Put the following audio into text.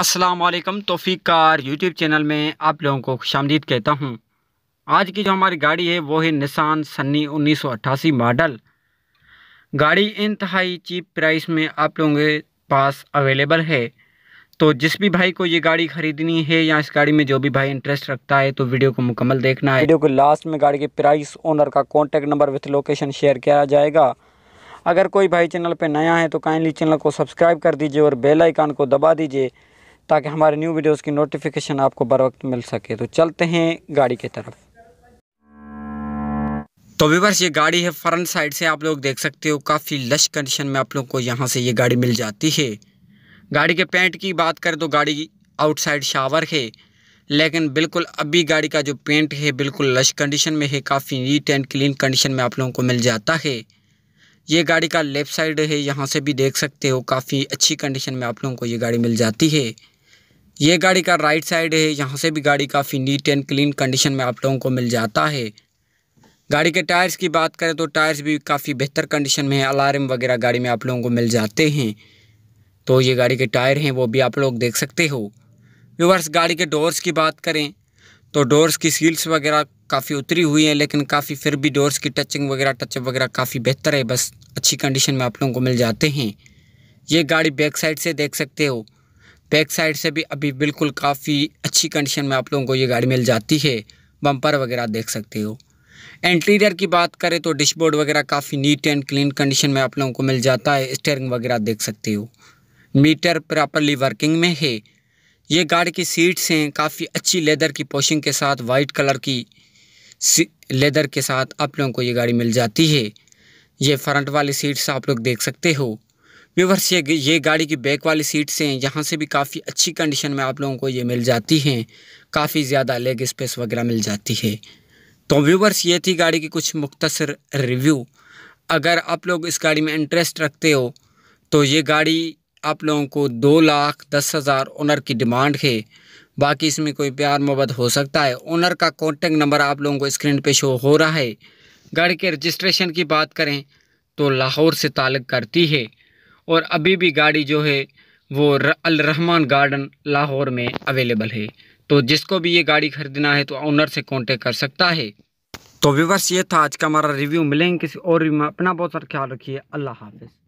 वालेकुम तोफ़ी car YouTube channel में आप लोगों को खुश आमदीद कहता हूँ आज की जो हमारी गाड़ी है वो है निसान सन्नी 1988 मॉडल गाड़ी इंतहाई चीप प्राइस में आप लोगों के पास अवेलेबल है तो जिस भी भाई को ये गाड़ी ख़रीदनी है या इस गाड़ी में जो भी भाई इंटरेस्ट रखता है तो वीडियो को मुकम्मल देखना है वीडियो को लास्ट में गाड़ी के प्राइस ओनर का contact number with location share किया जाएगा अगर कोई भाई चैनल पर नया है तो काइंडली चैनल को सब्सक्राइब कर दीजिए और बेल को दबा दीजिए ताकि हमारे न्यू वीडियोस की नोटिफिकेशन आपको बर वक्त मिल सके तो चलते हैं गाड़ी की तरफ तो विवर्स ये गाड़ी है फ्रंट साइड से आप लोग देख सकते हो काफ़ी लश कंडीशन में आप लोग को यहाँ से ये गाड़ी मिल जाती है गाड़ी के पेंट की बात करें तो गाड़ी आउटसाइड शावर है लेकिन बिल्कुल अभी गाड़ी का जो पेंट है बिल्कुल लश कंडीशन में है काफ़ी नीट एंड क्लीन कंडीशन में आप लोगों को मिल जाता है ये गाड़ी का लेफ़्ट साइड है यहाँ से भी देख सकते हो काफ़ी अच्छी कंडीशन में आप लोगों को ये गाड़ी मिल जाती है ये गाड़ी का राइट साइड है यहाँ से भी गाड़ी काफ़ी नीट एंड क्लीन कंडीशन में आप लोगों को मिल जाता है गाड़ी के टायर्स की बात करें तो टायर्स भी काफ़ी बेहतर कंडीशन में है अलार्म वगैरह गाड़ी में आप लोगों को मिल जाते हैं तो ये गाड़ी के टायर हैं वो भी आप लोग देख सकते हो व्यूवर्स गाड़ी के डोर्स की बात करें तो डोर्स की सील्स वगैरह काफ़ी उतरी हुई हैं लेकिन काफ़ी फिर भी डोर्स की टचिंग वगैरह टचअप वगैरह काफ़ी बेहतर है बस अच्छी कंडीशन में आप लोगों को मिल जाते हैं ये गाड़ी बैक साइड से देख सकते हो बैक साइड से भी अभी बिल्कुल काफ़ी अच्छी कंडीशन में आप लोगों को ये गाड़ी मिल जाती है बम्पर वगैरह देख सकते हो इंटीरियर की बात करें तो डिशबोर्ड वगैरह काफ़ी नीट एंड क्लीन कंडीशन में आप लोगों को मिल जाता है स्टेयरिंग वगैरह देख सकते हो मीटर प्रॉपरली वर्किंग में है ये गाड़ी की सीट्स हैं काफ़ी अच्छी लेदर की पोशिंग के साथ वाइट कलर की लेदर के साथ आप लोगों को ये गाड़ी मिल जाती है ये फ्रंट वाली सीट्स आप लोग देख सकते हो व्यूवर्स ये ये गाड़ी की बैक वाली सीट से हैं यहाँ से भी काफ़ी अच्छी कंडीशन में आप लोगों को ये मिल जाती हैं काफ़ी ज़्यादा लेग स्पेस वगैरह मिल जाती है तो व्यूवर्स ये थी गाड़ी की कुछ मुख्तसर रिव्यू अगर आप लोग इस गाड़ी में इंटरेस्ट रखते हो तो ये गाड़ी आप लोगों को दो लाख दस हज़ार ओनर की डिमांड है बाकी इसमें कोई प्यार मोहब्बत हो सकता है ओनर का कॉन्टेक्ट नंबर आप लोगों को स्क्रीन पे शो हो रहा है गाड़ी के रजिस्ट्रेशन की बात करें तो लाहौर से ताल्लुक़ करती है और अभी भी गाड़ी जो है वो रहमान गार्डन लाहौर में अवेलेबल है तो जिसको भी ये गाड़ी खरीदना है तो ऑनर से कांटेक्ट कर सकता है तो व्यूवर्स ये था आज का हमारा रिव्यू मिलेंगे किसी और रिव्यू में अपना बहुत सारा ख्याल रखिए अल्लाह हाफिज़